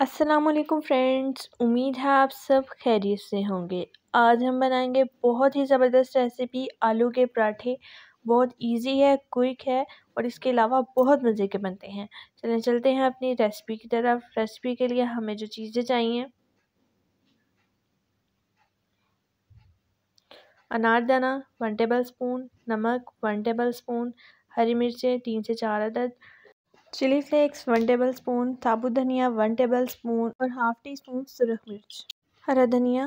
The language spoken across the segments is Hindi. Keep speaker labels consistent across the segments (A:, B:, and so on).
A: असलम फ्रेंड्स उम्मीद है आप सब खैरियत से होंगे आज हम बनाएंगे बहुत ही ज़बरदस्त रेसिपी आलू के पराठे बहुत इजी है क्विक है और इसके अलावा बहुत मज़े के बनते हैं चलें चलते हैं अपनी रेसिपी की तरफ रेसिपी के लिए हमें जो चीज़ें चाहिए अनारदाना वन टेबल स्पून नमक वन टेबल स्पून हरी मिर्चें तीन से चार अदद chilli flakes one tablespoon साबुत धनिया वन टेबल स्पून और हाफ़ टी स्पून सुरख मिर्च हरा धनिया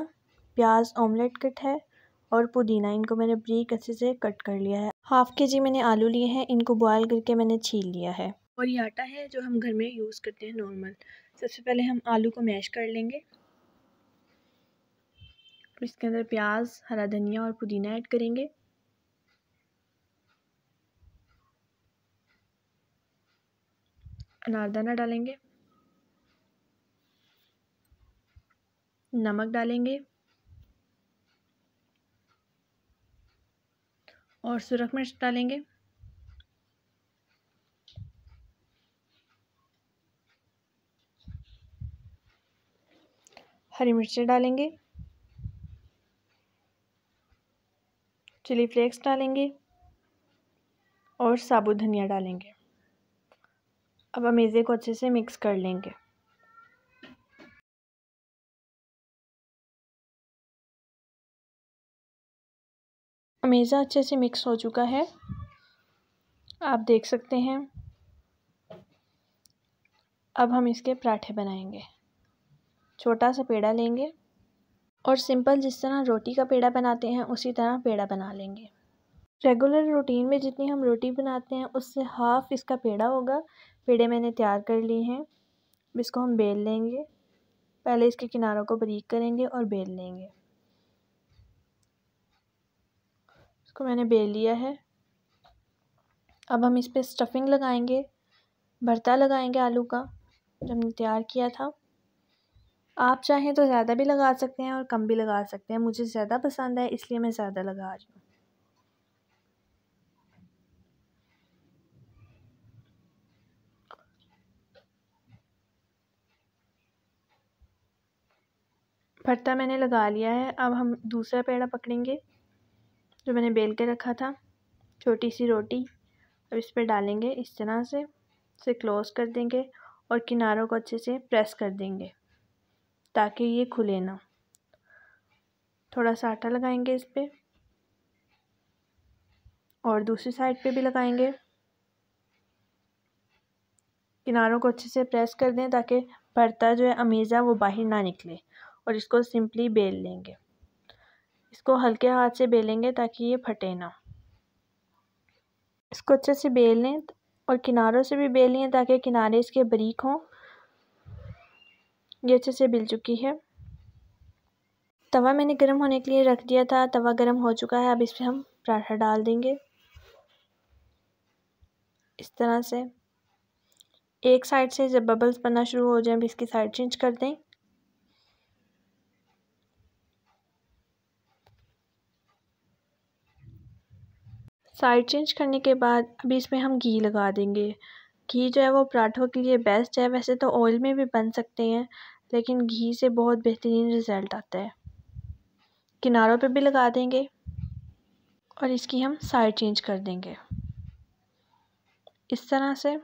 A: प्याज ऑमलेट कट है और पुदीना इनको मैंने ब्रीक अच्छे से कट कर लिया है हाफ़ के जी मैंने आलू लिए हैं इनको बॉयल करके मैंने छील लिया है और ये आटा है जो हम घर में यूज़ करते हैं नॉर्मल सबसे पहले हम आलू को मैश कर लेंगे इसके अंदर प्याज हरा धनिया और पुदीना ऐड करेंगे अनारदाना डालेंगे नमक डालेंगे और सुरख मिर्च डालेंगे हरी मिर्चें डालेंगे चिली फ्लेक्स डालेंगे और साबुत धनिया डालेंगे अब हम इसे को अच्छे से मिक्स कर लेंगे अमेज़ा अच्छे से मिक्स हो चुका है आप देख सकते हैं अब हम इसके पराठे बनाएंगे छोटा सा पेड़ा लेंगे और सिंपल जिस तरह रोटी का पेड़ा बनाते हैं उसी तरह पेड़ा बना लेंगे रेगुलर रूटीन में जितनी हम रोटी बनाते हैं उससे हाफ़ इसका पेड़ा होगा पेड़े मैंने तैयार कर लिए हैं इसको हम बेल लेंगे पहले इसके किनारों को बारीक करेंगे और बेल लेंगे इसको मैंने बेल लिया है अब हम इस पर स्टफिंग लगाएंगे भरता लगाएंगे आलू का जो हमने तैयार किया था आप चाहें तो ज़्यादा भी लगा सकते हैं और कम भी लगा सकते हैं मुझे ज़्यादा पसंद है इसलिए मैं ज़्यादा लगा रही हूँ भरता मैंने लगा लिया है अब हम दूसरा पेड़ा पकड़ेंगे जो मैंने बेल के रखा था छोटी सी रोटी अब इस पर डालेंगे इस तरह से इसे क्लोज़ कर देंगे और किनारों को अच्छे से प्रेस कर देंगे ताकि ये खुले ना थोड़ा सा आटा लगाएंगे इस पर और दूसरी साइड पे भी लगाएंगे किनारों को अच्छे से प्रेस कर दें ताकि भरता जो है अमीज़ा वो बाहर ना निकले और इसको सिंपली बेल लेंगे इसको हल्के हाथ से बेलेंगे ताकि ये फटे ना इसको अच्छे से बेल लें और किनारों से भी बेल लें ताकि किनारे इसके बरीक हों ये अच्छे से बिल चुकी है तवा मैंने गर्म होने के लिए रख दिया था तवा गर्म हो चुका है अब इस पर हम पराठा डाल देंगे इस तरह से एक साइड से जब बबल्स बनना शुरू हो जाए इसकी साइड चेंज कर दें साइड चेंज करने के बाद अभी इसमें हम घी लगा देंगे घी जो है वो पराठों के लिए बेस्ट है वैसे तो ऑयल में भी बन सकते हैं लेकिन घी से बहुत बेहतरीन रिज़ल्ट आता है किनारों पे भी लगा देंगे और इसकी हम साइड चेंज कर देंगे इस तरह से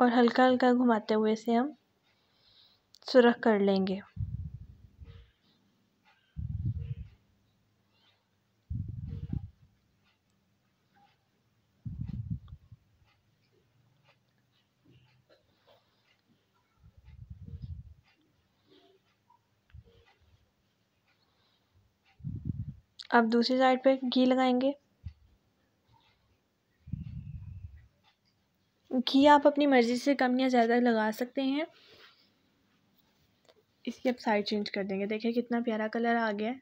A: और हल्का हल्का घुमाते हुए इसे हम सुरख कर लेंगे अब दूसरी साइड पे घी लगाएंगे घी आप अपनी मर्ज़ी से कम या ज़्यादा लगा सकते हैं इसकी अब साइड चेंज कर देंगे देखिए कितना प्यारा कलर आ गया है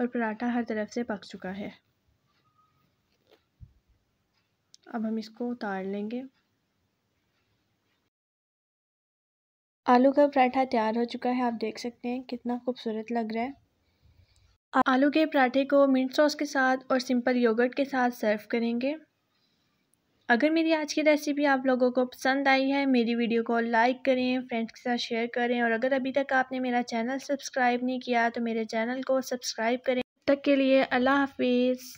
A: और पराठा हर तरफ से पक चुका है अब हम इसको उतार लेंगे आलू का पराठा तैयार हो चुका है आप देख सकते हैं कितना खूबसूरत लग रहा है आलू के पराठे को मिंट सॉस के साथ और सिंपल योगर्ट के साथ सर्व करेंगे अगर मेरी आज की रेसिपी आप लोगों को पसंद आई है मेरी वीडियो को लाइक करें फ्रेंड्स के साथ शेयर करें और अगर अभी तक आपने मेरा चैनल सब्सक्राइब नहीं किया तो मेरे चैनल को सब्सक्राइब करें तक के लिए अल्लाह हाफिज़